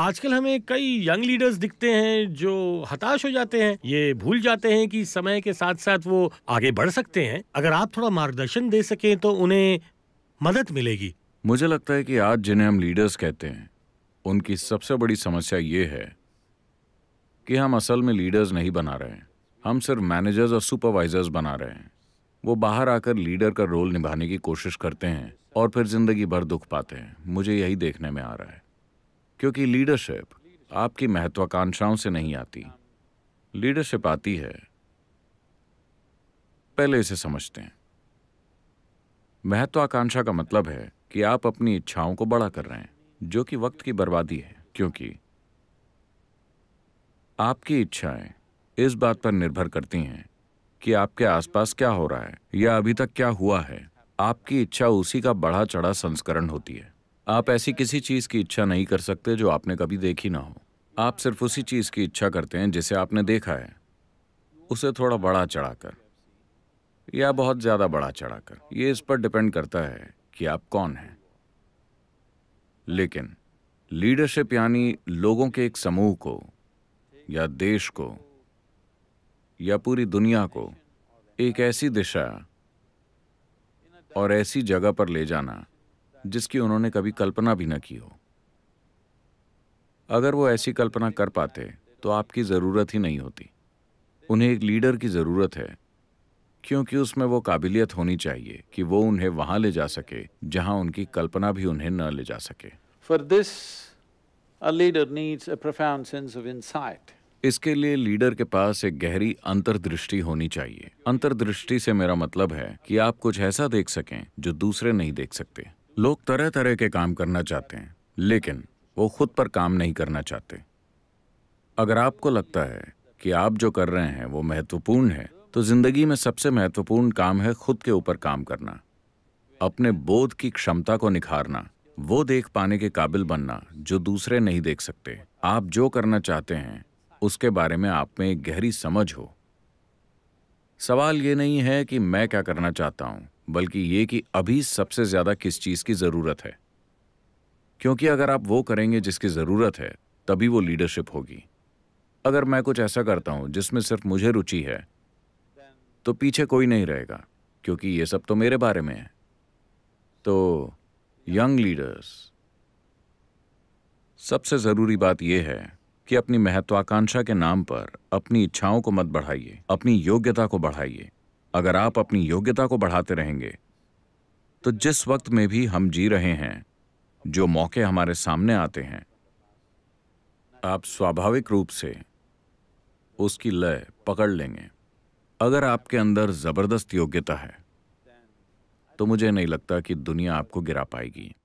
आजकल हमें कई यंग लीडर्स दिखते हैं जो हताश हो जाते हैं ये भूल जाते हैं कि समय के साथ साथ वो आगे बढ़ सकते हैं अगर आप थोड़ा मार्गदर्शन दे सकें तो उन्हें मदद मिलेगी मुझे लगता है कि आज जिन्हें हम लीडर्स कहते हैं उनकी सबसे बड़ी समस्या ये है कि हम असल में लीडर्स नहीं बना रहे हैं हम सिर्फ मैनेजर्स और सुपरवाइजर्स बना रहे हैं वो बाहर आकर लीडर का रोल निभाने की कोशिश करते हैं और फिर जिंदगी भर दुख पाते हैं मुझे यही देखने में आ रहा है क्योंकि लीडरशिप आपकी महत्वाकांक्षाओं से नहीं आती लीडरशिप आती है पहले इसे समझते हैं महत्वाकांक्षा का मतलब है कि आप अपनी इच्छाओं को बड़ा कर रहे हैं जो कि वक्त की बर्बादी है क्योंकि आपकी इच्छाएं इस बात पर निर्भर करती हैं कि आपके आसपास क्या हो रहा है या अभी तक क्या हुआ है आपकी इच्छा उसी का बढ़ा चढ़ा संस्करण होती है आप ऐसी किसी चीज़ की इच्छा नहीं कर सकते जो आपने कभी देखी ना हो आप सिर्फ उसी चीज़ की इच्छा करते हैं जिसे आपने देखा है उसे थोड़ा बड़ा चढ़ाकर या बहुत ज़्यादा बड़ा चढ़ाकर यह इस पर डिपेंड करता है कि आप कौन हैं लेकिन लीडरशिप यानी लोगों के एक समूह को या देश को या पूरी दुनिया को एक ऐसी दिशा और ऐसी जगह पर ले जाना जिसकी उन्होंने कभी कल्पना भी न की हो अगर वो ऐसी कल्पना कर पाते तो आपकी ज़रूरत ही नहीं होती उन्हें एक लीडर की ज़रूरत है क्योंकि उसमें वो काबिलियत होनी चाहिए कि वो उन्हें वहां ले जा सके जहां उनकी कल्पना भी उन्हें न ले जा सके for this leader needs a profound sense of insight इसके लिए लीडर के पास एक गहरी अंतर्दृष्टि होनी चाहिए अंतर्दृष्टि से मेरा मतलब है कि आप कुछ ऐसा देख सकें जो दूसरे नहीं देख सकते लोग तरह तरह के काम करना चाहते हैं लेकिन वो खुद पर काम नहीं करना चाहते अगर आपको लगता है कि आप जो कर रहे हैं वो महत्वपूर्ण है तो जिंदगी में सबसे महत्वपूर्ण काम है खुद के ऊपर काम करना अपने बोध की क्षमता को निखारना वो देख पाने के काबिल बनना जो दूसरे नहीं देख सकते आप जो करना चाहते हैं उसके बारे में आप में एक गहरी समझ हो सवाल ये नहीं है कि मैं क्या करना चाहता हूं बल्कि ये कि अभी सबसे ज़्यादा किस चीज़ की ज़रूरत है क्योंकि अगर आप वो करेंगे जिसकी ज़रूरत है तभी वो लीडरशिप होगी अगर मैं कुछ ऐसा करता हूं जिसमें सिर्फ मुझे रुचि है तो पीछे कोई नहीं रहेगा क्योंकि ये सब तो मेरे बारे में है तो यंग लीडर्स सबसे ज़रूरी बात यह है कि अपनी महत्वाकांक्षा के नाम पर अपनी इच्छाओं को मत बढ़ाइए अपनी योग्यता को बढ़ाइए अगर आप अपनी योग्यता को बढ़ाते रहेंगे तो जिस वक्त में भी हम जी रहे हैं जो मौके हमारे सामने आते हैं आप स्वाभाविक रूप से उसकी लय पकड़ लेंगे अगर आपके अंदर जबरदस्त योग्यता है तो मुझे नहीं लगता कि दुनिया आपको गिरा पाएगी